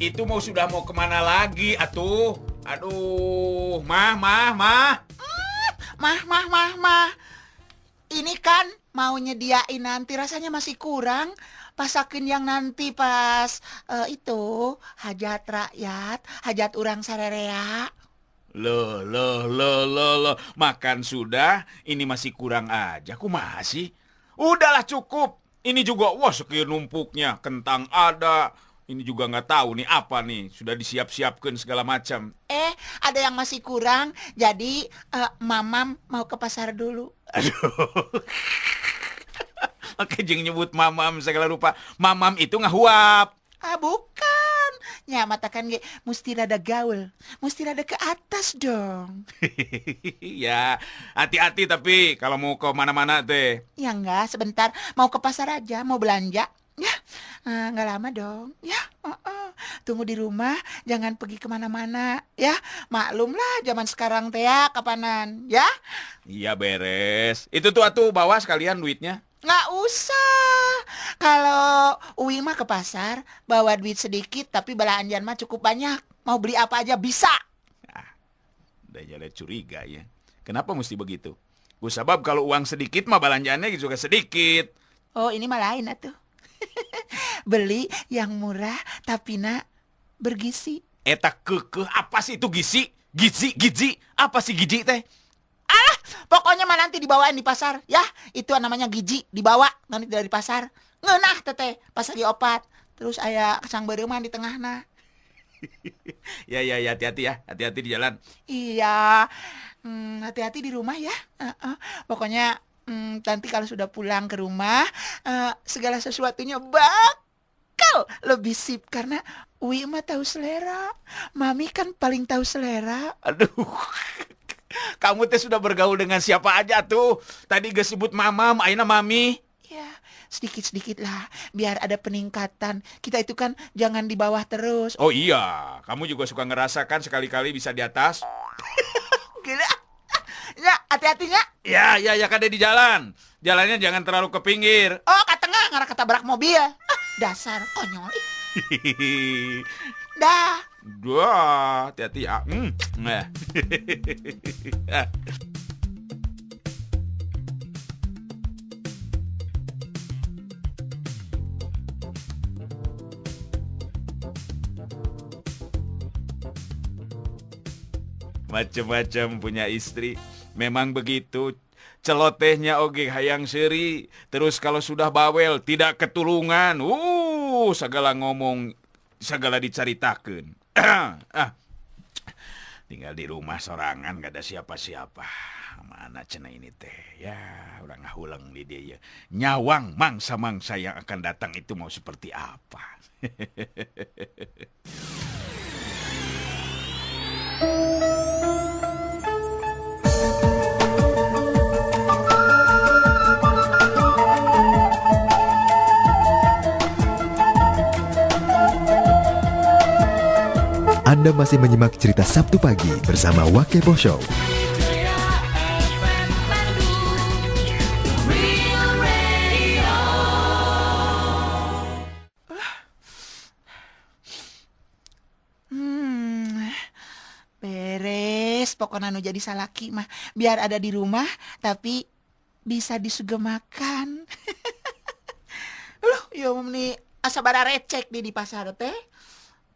Itu mau sudah mau kemana lagi, atuh? Aduh, mah, mah, mah. Ah, mah, mah, mah, mah. Ini kan mau nyediain nanti rasanya masih kurang. Pasakin yang nanti pas uh, itu hajat rakyat, hajat orang sarerea. Loh, loh, loh, loh, loh. Makan sudah, ini masih kurang aja. Aku masih. Udahlah cukup. Ini juga, wah sekian numpuknya. Kentang ada, ini juga nggak tahu nih apa nih, sudah disiap-siapkan segala macam. Eh, ada yang masih kurang, jadi uh, mamam mau ke pasar dulu. Aduh. Oke, jeng nyebut mamam segala rupa. Mamam itu ngahuap. Ah, bukan. Ya, matakan ge mesti ada gaul. Mesti ada ke atas dong. ya, hati-hati tapi kalau mau ke mana-mana teh. Ya enggak, sebentar. Mau ke pasar aja, mau belanja. Ya, eh, nggak lama dong. Ya, heeh. Tunggu di rumah, jangan pergi kemana-mana. Ya, maklumlah zaman sekarang teh ya, kapanan. Ya, Iya beres. Itu tuh atuh bawa sekalian duitnya. nggak usah. Kalau uwi mah ke pasar, bawa duit sedikit, tapi belanjaan mah cukup banyak. Mau beli apa aja bisa. Ah, udah jadi curiga ya. Kenapa mesti begitu? Gue sabab kalau uang sedikit mah belanjaannya juga sedikit. Oh, ini mah lain atuh. Beli yang murah tapi nak bergizi. Eta kekeh apa sih itu gizi? Gizi, gizi, apa sih gizi teh? Ah pokoknya mah nanti dibawain di pasar ya. Itu namanya gizi, dibawa nanti dari pasar. Ngenah teteh, pas lagi opat. Terus ayah kesang beriman di tengah nah. ya ya ya hati-hati ya hati-hati di jalan iya hmm, hati-hati hmm, di rumah ya uh, uh. pokoknya hmm, nanti kalau sudah pulang ke rumah uh, segala sesuatunya bakal lebih sip karena Wi mah tahu selera, Mami kan paling tahu selera. Aduh. Kamu teh sudah bergaul dengan siapa aja tuh? Tadi gak sebut mamam, Aina mami. Ya, sedikit-sedikit lah biar ada peningkatan. Kita itu kan jangan di bawah terus. Oh iya, kamu juga suka ngerasakan sekali-kali bisa di atas. hati-hati nggak? Ya, ya, ya kadek di jalan. Jalannya jangan terlalu ke pinggir. Oh, ke tengah ngarah ketabrak mobil. ya. dasar konyol. Dah. Dah, hati-hati ya. Hmm. Eh. Macam-macam punya istri. Memang begitu celotehnya oge hayang seri terus kalau sudah bawel tidak ketulungan uh segala ngomong segala diceritakan ah tinggal di rumah sorangan gak ada siapa-siapa mana cina ini teh ya orang hulang di dia ya. nyawang mangsa-mangsa yang akan datang itu mau seperti apa Anda masih menyimak cerita Sabtu pagi bersama Wakebo Show. Hmm, pokoknya nu jadi salaki mah biar ada di rumah tapi bisa disugemakan loh yo iya, nih, asa bara recek di di pasar teh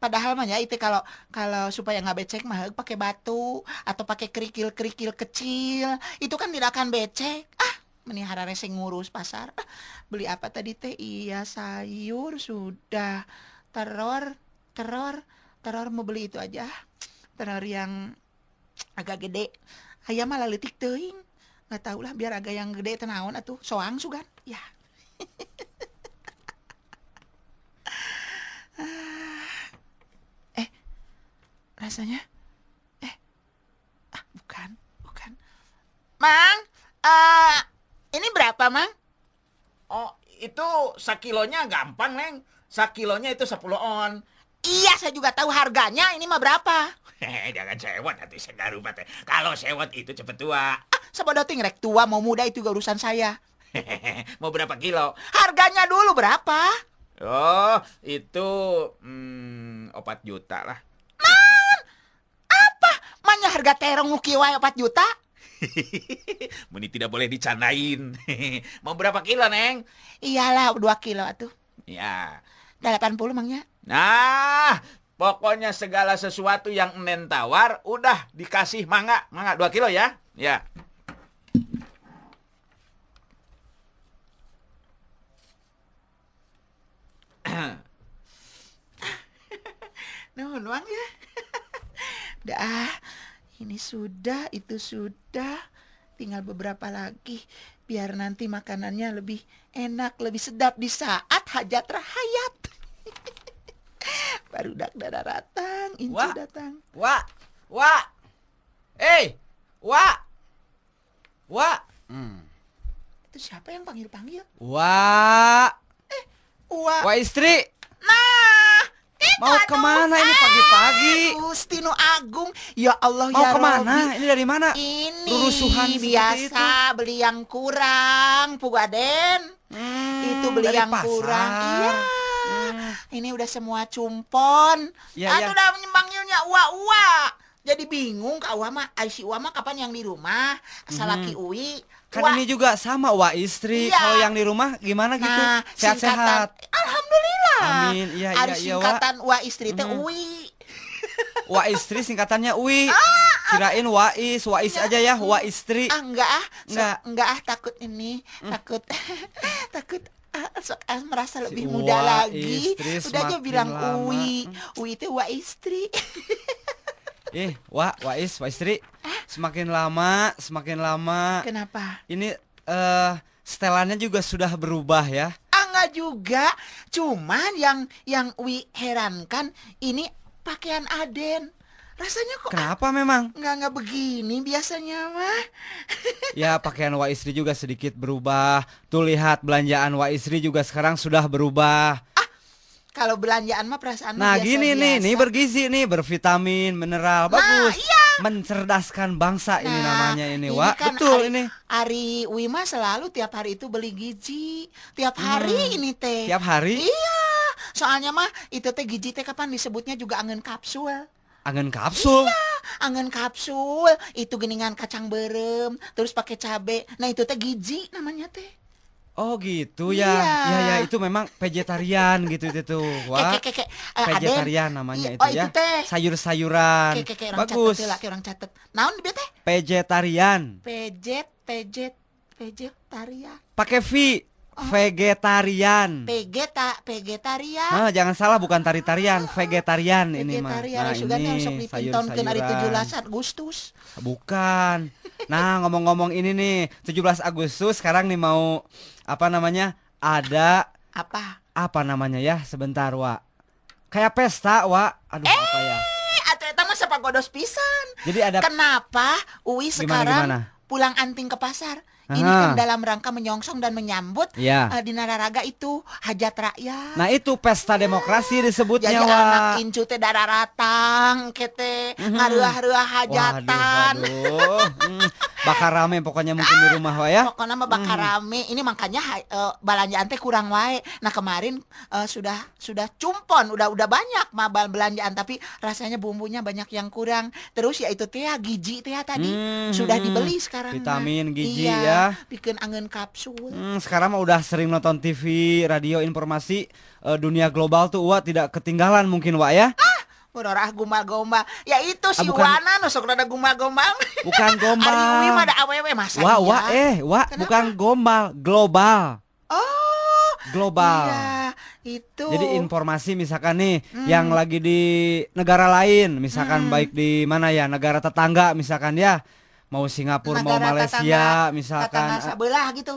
padahal mah ya itu kalau kalau supaya nggak becek mah pakai batu atau pakai kerikil-kerikil kecil itu kan tidak akan becek ah menihara racing ngurus pasar ah, beli apa tadi teh iya sayur sudah teror teror teror mau beli itu aja ah, teror yang agak gede ayam malah letik teing nggak tau lah biar agak yang gede tenawan atau soang sugan ya rasanya eh ah bukan bukan mang uh, ini berapa mang oh itu sakilonya gampang neng sakilonya itu 10 on Iya, saya juga tahu harganya. Ini mah berapa? Hehehe, jangan sewot atau saya rumah teh. Kalau sewot itu cepet tua. Ah, sebodoh rek tua mau muda itu gak urusan saya. Hehehe, mau berapa kilo? Harganya dulu berapa? Oh, itu hmm, 4 juta lah. Emangnya harga terong ukiwa 4 juta? Ini tidak boleh dicanain. Mau berapa kilo, Neng? Iyalah, 2 kilo atuh. Ya. 80 mangnya. Nah, pokoknya segala sesuatu yang Nen tawar udah dikasih mangga. Mangga 2 kilo ya. Ya. Nuhun, Wang ya. Dah, ini sudah, itu sudah. Tinggal beberapa lagi biar nanti makanannya lebih enak, lebih sedap di saat hajat rahayat. Baru dak dada datang, Inci wa, datang. Wa, wa, eh, hey, wa, wa. Hmm. Itu siapa yang panggil-panggil? Wa. Eh, wa. istri. Nah. Mau kemana ini pagi-pagi? Gustino Agung, ya Allah Mau ya Mau kemana? Robi. Ini dari mana? Ini rusuhan biasa beli yang kurang, Pugaden. Hmm, itu beli yang pasar. kurang. Iya. Hmm. Ini udah semua cumpon. Ya, Aduh, ya. udah menyembangilnya uak-uak jadi bingung kak Uwama Aisy Wama kapan yang di rumah salaki mhm. hmm. Uwi kan ini juga sama wa istri iya. kalau yang di rumah gimana gitu nah, sehat-sehat alhamdulillah amin iya iya, iya singkatan iya, wa. istri teh hmm. Uwi wa istri singkatannya Uwi ah, ah. kirain wais wais ya aja ya wa istri ah, enggak ah so, enggak enggak ah takut ini mm. takut takut ah, so, ah, merasa lebih si muda lagi udah aja bilang uwi mm. uwi itu wa istri eh wa Istri. istri semakin lama semakin lama kenapa ini uh, setelannya juga sudah berubah ya enggak ah, juga cuman yang yang wi herankan ini pakaian Aden Rasanya kok Kenapa memang? Nggak nggak begini biasanya mah. ya pakaian Wa istri juga sedikit berubah. Tuh lihat belanjaan Wa istri juga sekarang sudah berubah. Kalau belanjaan mah perasaan Nah, gini biasa. nih, ini bergizi nih, bervitamin, mineral, nah, bagus. iya. Mencerdaskan bangsa nah, ini namanya ini, ini Wak. Kan Betul hari, ini. Ari Wima selalu tiap hari itu beli gizi. Tiap hmm. hari hmm. ini teh. Tiap hari? Iya. Soalnya mah itu teh gizi teh kapan disebutnya juga angin kapsul. Angin kapsul. Iya, angin kapsul itu geningan kacang berem, terus pakai cabe. Nah, itu teh gizi namanya teh. Oh gitu ya. Iya. Ya ya itu memang vegetarian gitu itu tuh. Wah. Ke, ke, ke, Uh, vegetarian aden, namanya iya. itu oh, ya. Sayur-sayuran. Bagus. Catet, laki, orang catet. Naon dia teh? Vegetarian. Veget veget vegetarian. Pakai V. Oh. Vegetarian. Vegeta, vegetarian. Nah, jangan salah bukan tari-tarian, vegetarian, ah. vegetarian ini mah. nah, ini sayur-sayuran. Sayur-sayuran. Bukan. Nah, ngomong-ngomong ini nih, 17 Agustus sekarang nih mau apa namanya? Ada apa? Apa namanya ya? Sebentar, Wak. Kayak pesta, Wak. Aduh, eh, apa ya? Eh, ah, Atau eta sepak sepagodos pisan. Jadi ada Kenapa Uwi gimana, gimana? pulang anting ke pasar? Ini kan dalam rangka menyongsong dan menyambut ya. uh, di nararaga itu hajat rakyat. Nah itu pesta demokrasi disebutnya. Jadi wah. anak incu teh dararatang, kete ngaruah-ruah mhm. hajatan. Waduh, waduh. Hmm bakar rame pokoknya mungkin di rumah wa ya. Pokoknya mah bakar hmm. rame. Ini makanya uh, belanjaan teh kurang wae. Nah, kemarin uh, sudah sudah cumpon, udah udah banyak mah belanjaan tapi rasanya bumbunya banyak yang kurang. Terus ya itu teh ya, gizi teh ya tadi hmm. sudah hmm, dibeli hmm. sekarang. Vitamin nah. gizi iya, ya. Bikin angin kapsul. Hmm, sekarang mah udah sering nonton TV, radio, informasi uh, dunia global tuh wa tidak ketinggalan mungkin wa ya. Murah gombal-gombal. Ya itu si ah, bukan. Wana nusuk rada gombal-gombal. Bukan gombal. Ini mah ada awewe masa Wah, wah iya? eh, wah bukan gombal, global. Oh. Global. Iya, itu. Jadi informasi misalkan nih hmm. yang lagi di negara lain, misalkan hmm. baik di mana ya, negara tetangga misalkan ya. Mau Singapura, negara mau Malaysia, tetangga, misalkan. Tetangga sebelah gitu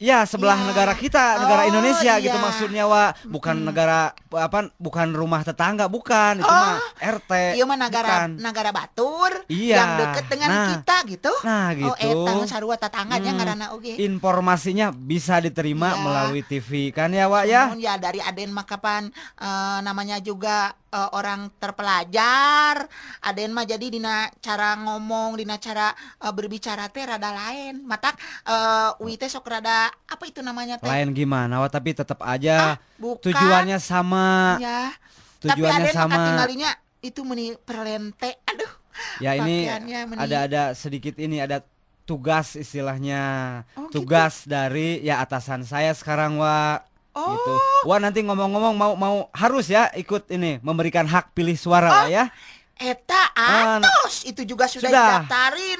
Ya sebelah ya. negara kita, negara oh, Indonesia iya. gitu maksudnya wa bukan hmm. negara apa bukan rumah tetangga bukan itu oh, mah RT. Iya mah negara bukan. negara Batur iya. yang deket dengan nah, kita gitu. Nah oh, eh, gitu. Oh eta sarua tetangga hmm. karena oke. Okay. Informasinya bisa diterima ya. melalui TV kan ya wa ya. Namun ya dari Aden Makapan uh, eh, namanya juga uh, orang terpelajar Aden mah jadi dina cara ngomong dina cara uh, berbicara teh rada lain matak uh, uite sok rada apa itu namanya teh? Lain gimana, wah tapi tetap aja ah, bukan. tujuannya sama. Ya. Tujuannya tapi sama. Tapi tinggalnya itu meni perlente. Aduh. Ya ini ada-ada sedikit ini ada tugas istilahnya. Oh, gitu. tugas gitu? dari ya atasan saya sekarang, wah gitu. Oh. Gitu. Wah, nanti ngomong-ngomong mau mau harus ya ikut ini memberikan hak pilih suara oh. ya. Eta atos uh, itu juga sudah, sudah.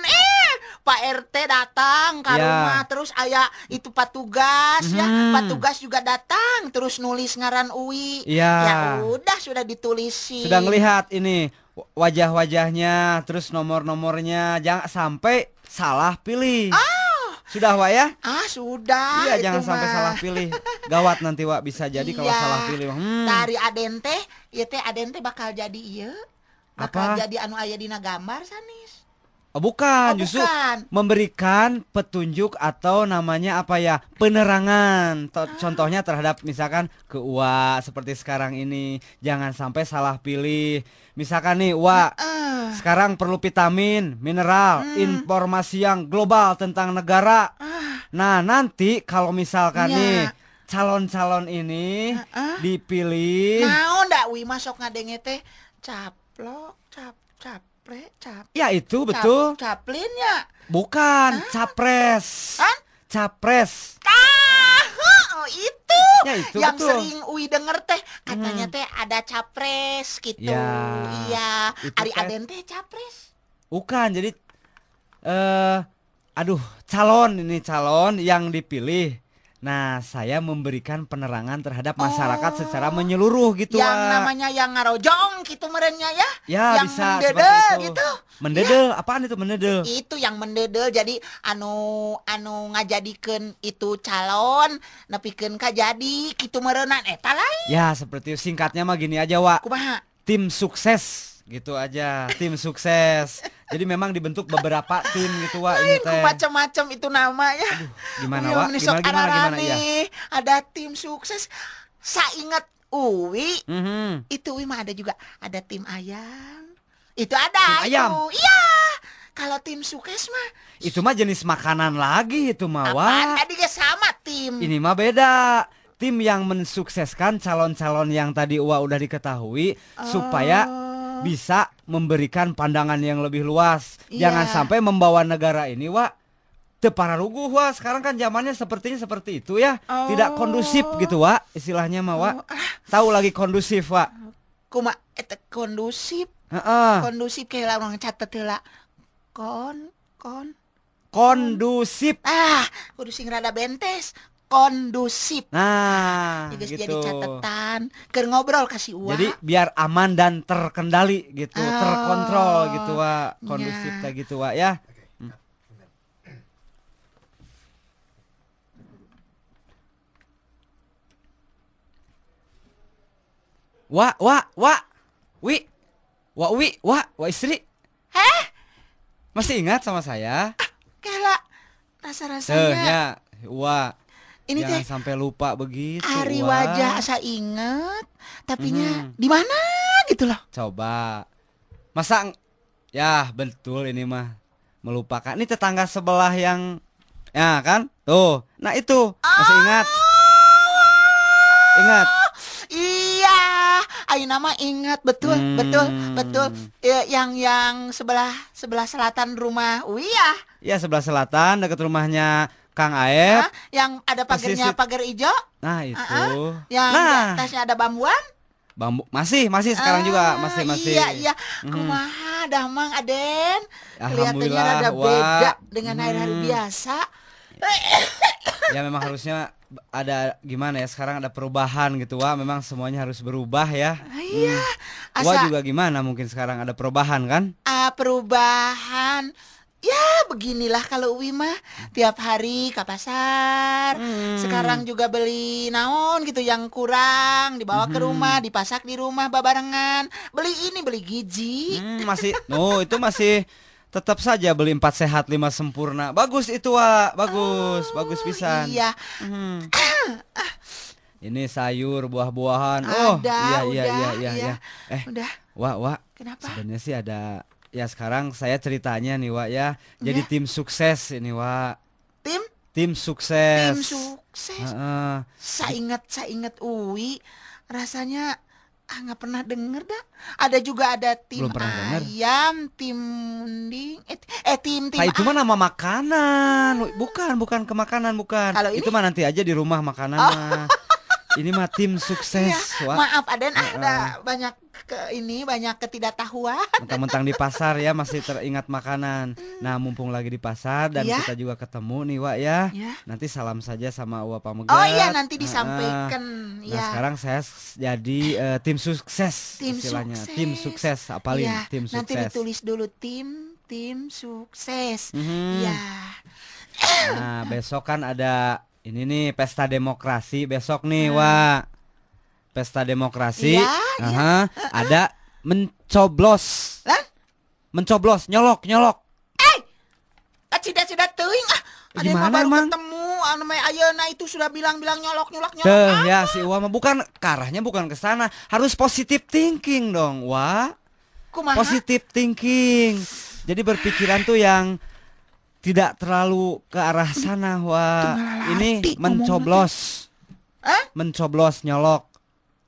Eh Pak RT datang ke ya. rumah terus ayah itu patugas hmm. ya patugas juga datang terus nulis ngaran Uwi ya, ya udah sudah ditulis sudah melihat ini wajah-wajahnya terus nomor-nomornya jangan sampai salah pilih ah. sudah Wak ya ah sudah iya jangan mah. sampai salah pilih gawat nanti Wak bisa jadi iya. kalau salah pilih hmm. dari adente ya teh adente bakal jadi iya bakal Apa? jadi anu ayah dina gambar sanis Oh, bukan, oh, justru bukan. memberikan petunjuk atau namanya apa ya penerangan. Ah. contohnya terhadap misalkan ke Ua seperti sekarang ini, jangan sampai salah pilih. Misalkan nih Wa, uh. sekarang perlu vitamin, mineral, hmm. informasi yang global tentang negara. Uh. Nah nanti kalau misalkan ya. nih calon-calon ini uh -uh. dipilih. mau ndak Wi masuk ngadenge teh caplok cap cap Capre, cap. Ya itu betul. Cap, caplin ya? Bukan, Hah? capres. Hah? Capres. Tahu, oh itu. Ya itu Yang betul. sering Uwi denger teh katanya hmm. teh ada capres gitu. Ya, iya, Ari teh. Aden teh capres. Bukan, jadi eh uh, aduh, calon ini calon yang dipilih Nah, saya memberikan penerangan terhadap masyarakat oh, secara menyeluruh gitu. Yang Wak. namanya yang ngarojong gitu merenya ya. Ya, yang bisa mendedel gitu. Mendedel, ya. apaan itu mendedel? Itu yang mendedel jadi anu anu ngajadikan itu calon nepikeun ka jadi gitu merenan eta eh, lain. Ya, seperti singkatnya mah gini aja, Wak. Kumaha? Tim sukses gitu aja, tim sukses. Jadi memang dibentuk beberapa tim gitu wah ini teh. Macam-macam itu namanya. Aduh, gimana wah? Gimana gimana gimana, ya? Ada tim sukses. Saya ingat Uwi. Mm -hmm. Itu Uwi mah ada juga. Ada tim ayam. Itu ada. Tim itu. ayam. Iya. Kalau tim sukses mah itu mah jenis makanan lagi itu mah. wa. Tadi gak sama tim. Ini mah beda. Tim yang mensukseskan calon-calon yang tadi Uwa udah diketahui oh. supaya bisa memberikan pandangan yang lebih luas. Yeah. Jangan sampai membawa negara ini, Wak, para rugu wah sekarang kan zamannya sepertinya seperti itu ya oh. tidak kondusif gitu wa istilahnya mah wa oh. Ah. tahu lagi kondusif wa kuma itu eh, kondusif uh -uh. kondusif kayak orang catet ya, lah kon kon kondusif ah kudu sing rada bentes kondusif. Nah, Juga gitu. jadi catatan, ke ngobrol kasih uang. Jadi biar aman dan terkendali gitu, oh, terkontrol gitu wa, kondusif ya. gitu wa ya. wah hmm. Wa, wa, wa, wi, wa, wi, wa, wa istri. Heh? Masih ingat sama saya? Ah, kela, rasa-rasanya. Wah, ini Jangan sampai lupa begitu. Hari wajah asa inget, tapinya hmm. di mana gitu loh. Coba. Masa ya betul ini mah melupakan. Ini tetangga sebelah yang ya kan? Tuh. Nah, itu. Masih ingat? Ah! Ingat. Iya, ayo nama ingat betul, hmm. betul, betul. Ya, yang yang sebelah sebelah selatan rumah wiyah Ya sebelah selatan dekat rumahnya Kang Aep. Nah, yang ada pagernya pagar hijau. Nah, ah, ah. itu. Uh -uh. Yang nah. atasnya ya, ada bambuan. Bambu masih masih sekarang uh, juga ah, masih masih. Iya iya. Hmm. Kumaha dah Mang Aden. Kelihatannya ada beda dengan hari-hari mhm. biasa. Ya memang harusnya ada gimana ya sekarang ada perubahan gitu wah memang semuanya harus berubah ya iya hmm. wah juga gimana mungkin sekarang ada perubahan kan uh, perubahan Ya beginilah kalau Uwi mah tiap hari ke pasar. Hmm. Sekarang juga beli naon gitu yang kurang dibawa hmm. ke rumah, dipasak di rumah babarengan. Beli ini beli gizi. Hmm, masih oh itu masih tetap saja beli empat sehat lima sempurna. Bagus itu wa, bagus, oh, bagus pisan. Iya. Hmm. ini sayur buah-buahan. Oh, iya iya, iya, iya iya iya. Eh, udah. Wah, wak. Kenapa? Sebenarnya sih ada ya sekarang saya ceritanya nih Wak ya jadi ya. tim sukses ini Wak tim tim sukses tim sukses uh, uh. saya ingat saya ingat Uwi rasanya ah nggak pernah denger dah ada juga ada tim ayam denger. tim munding eh, eh tim tim nah, itu mah nama makanan bukan bukan ke makanan bukan Kalau itu mah nanti aja di rumah makanan oh. ini mah tim sukses. Ya, Maaf, ada, uh, ada banyak ke ini banyak ketidaktahuan. Mentang-mentang di pasar ya masih teringat makanan. Hmm. Nah, mumpung lagi di pasar dan ya. kita juga ketemu nih, Wak ya. ya. Nanti salam saja sama Uwa Pamegat. Oh iya, nanti disampaikan. Uh, ya. Nah, iya. sekarang saya jadi uh, tim sukses tim istilahnya. Sukses. Tim sukses apalin ya. tim sukses. Nanti ditulis dulu tim tim sukses. Mm -hmm. Ya. Nah, besok kan ada ini nih pesta demokrasi besok nih hmm. Ah. wah pesta demokrasi ya, uh -huh. ada mencoblos Hah? mencoblos nyolok nyolok eh sudah sudah tuing ah, ah eh, ada yang baru emang? ketemu ah, namanya Ayana itu sudah bilang-bilang nyolok-nyolok nyolok. nyolok, nyolok. ya si Uwa bukan karahnya bukan ke sana, harus positif thinking dong, Wah. Kumaha? Positive thinking. Jadi berpikiran tuh yang tidak terlalu ke arah sana wah ini mencoblos eh? mencoblos nyolok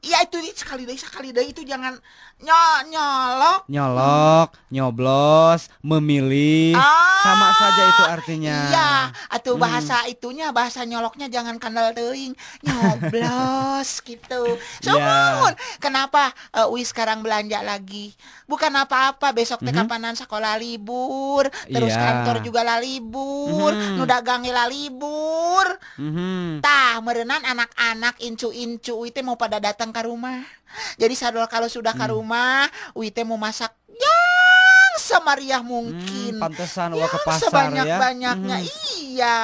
Iya itu sekali deh sekali deh itu jangan Ny nyolok nyolok nyoblos memilih oh, sama saja itu artinya iya atau hmm. bahasa itunya bahasa nyoloknya jangan kandal teing nyoblos gitu iya. so yeah. kenapa uh, eh, Wih sekarang belanja lagi bukan apa-apa besok teh mm -hmm. kapanan sekolah libur terus yeah. kantor juga lah libur mm -hmm. nu lah libur mm -hmm. tah merenan anak-anak incu-incu itu mau pada datang ke rumah jadi sadol kalau sudah ke hmm. rumah, hmm. Wite mau masak yang semariah hmm, mungkin. Hmm, pantesan yang ke pasar ya. sebanyak-banyaknya. Hmm. Iya.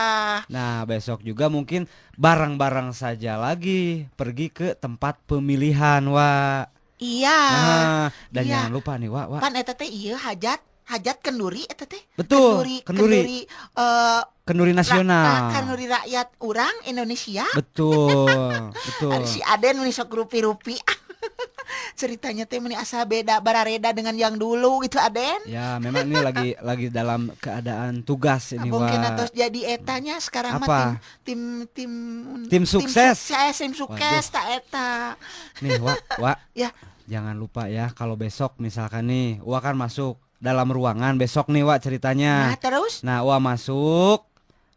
Nah, besok juga mungkin barang-barang saja lagi pergi ke tempat pemilihan, Wa. Iya. Nah, dan iya. jangan lupa nih, Wa, Wa. Pan eta teh iya hajat hajat kenduri eta teh. Betul. Kenduri kenduri, kenduri uh, kenduri nasional. Ra, kenduri rakyat orang Indonesia. Betul. betul. si Aden menisok rupi-rupi. ceritanya teh meni asa beda barareda dengan yang dulu gitu Aden. Ya, memang ini lagi lagi dalam keadaan tugas ini Mungkin wa. atau jadi etanya sekarang Apa? mah tim tim tim tim sukses. Tim sukses, tim sukses ta eta. Nih, Wa, Wa. ya. Jangan lupa ya kalau besok misalkan nih Wa kan masuk dalam ruangan besok nih Wa ceritanya. Nah, terus? Nah, Wa masuk.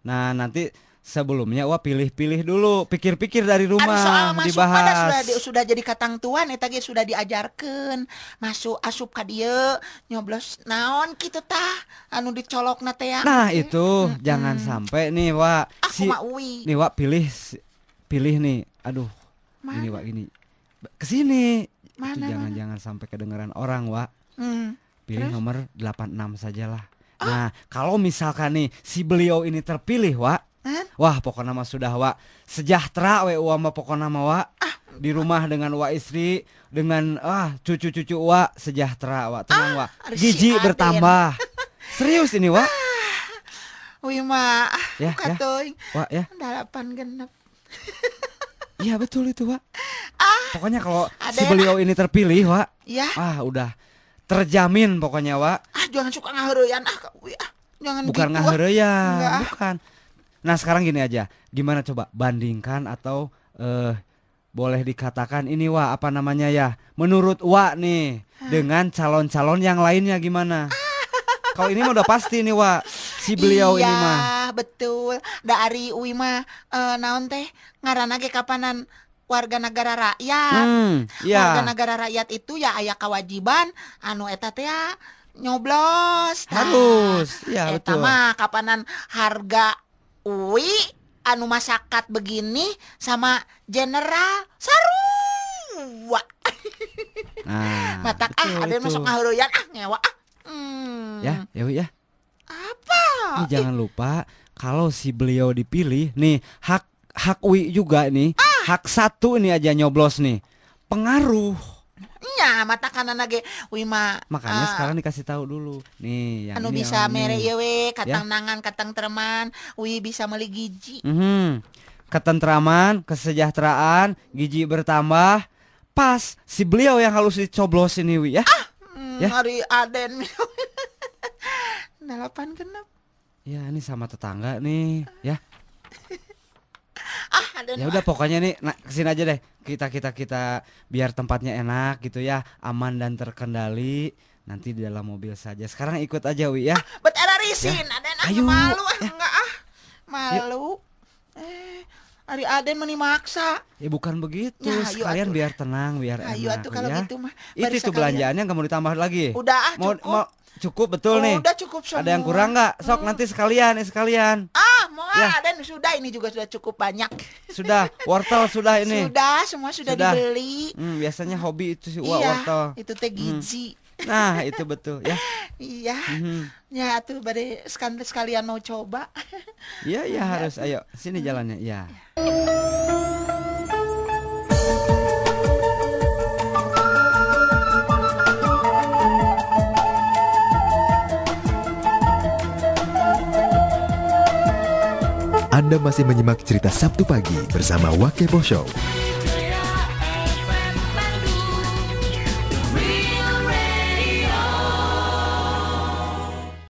Nah, nanti sebelumnya wah pilih-pilih dulu pikir-pikir dari anu, rumah kan soal dibahas sudah di, sudah jadi katang tuan eta ge sudah diajarkan masuk asup ka dieu nyoblos naon gitu tah anu dicolok nate teh ya? nah itu hmm, jangan hmm. sampai nih wa si nih wa pilih pilih nih aduh Mana? ini wa ini kesini Mana, jangan-jangan sampai kedengaran orang wa hmm. pilih Terus? nomor 86 sajalah oh. nah kalau misalkan nih si beliau ini terpilih wa Wah pokoknya mah sudah wa sejahtera we wa mah pokoknya mah wa ah. di rumah dengan wa istri dengan ah cucu-cucu wa sejahtera wa tenang ah, wa gigi bertambah serius ini wa ah, Wih ah, ya, ya. Wa ya delapan genep Iya betul itu wa ah, Pokoknya kalau si beliau ini terpilih wa ya. Ah udah terjamin pokoknya wa Ah jangan suka ngahereyan ah, ah jangan Bukan gitu, ngahereyan ah. Bukan Nah sekarang gini aja, gimana coba bandingkan atau uh, boleh dikatakan ini wah apa namanya ya menurut wa nih dengan calon-calon yang lainnya gimana? Kalau ini mah udah pasti nih wa si beliau iya, ini mah. Iya, betul. Dari Uwi mah uh, naon teh ngaran ge kapanan warga negara rakyat. Hmm, iya. Warga negara rakyat itu ya ayah kewajiban anu eta ya nyoblos. Harus. Ya, Eta mah kapanan harga Uwi anu masyarakat begini sama Jenderal Sarua. Nah, Mata ah ada yang masuk ngahuruyan ah ngewa ah. Hmm. Ya, ya ya. Apa? jangan lupa kalau si beliau dipilih nih hak hak Wi juga nih. Ah. Hak satu ini aja nyoblos nih. Pengaruh nya mata kanan lagi wima makanya uh, sekarang dikasih tahu dulu nih yang anu ini bisa mere yewe ya. katang ya? nangan katang teman wi bisa meli gigi mm -hmm. ketentraman kesejahteraan gigi bertambah pas si beliau yang harus dicoblos ini wi ya ah, mm, ya hari aden delapan genap ya ini sama tetangga nih ya ah ya udah pokoknya nih nah, kesini aja deh kita kita kita biar tempatnya enak gitu ya aman dan terkendali nanti di dalam mobil saja sekarang ikut aja wi ya ah, bet ada risin ya. aden malu ah, ya. enggak ah malu eh Ari Aden meni maksa. Ya bukan begitu. Ya, Sekalian atuh. biar tenang, biar enak. kalau ya. gitu mah. Itu tuh belanjaannya nggak mau ditambah lagi. Udah ah, cukup. Mau, cukup betul oh, nih. Udah cukup Ada yang kurang nggak? Sok hmm. nanti sekalian, eh, sekalian. Ah, semua ya. dan sudah ini juga sudah cukup banyak. Sudah, wortel sudah ini. Sudah, semua sudah, sudah. dibeli. Hmm, biasanya hobi itu sih iya, wortel. Itu teh hmm. gizi. Hmm. Nah itu betul ya. Iya. hmm Ya tuh bade sekalian sekalian mau coba. Iya iya, iya. harus. Ayo sini jalannya. Ya. ya. Anda masih menyimak cerita Sabtu pagi bersama Wakebow Show.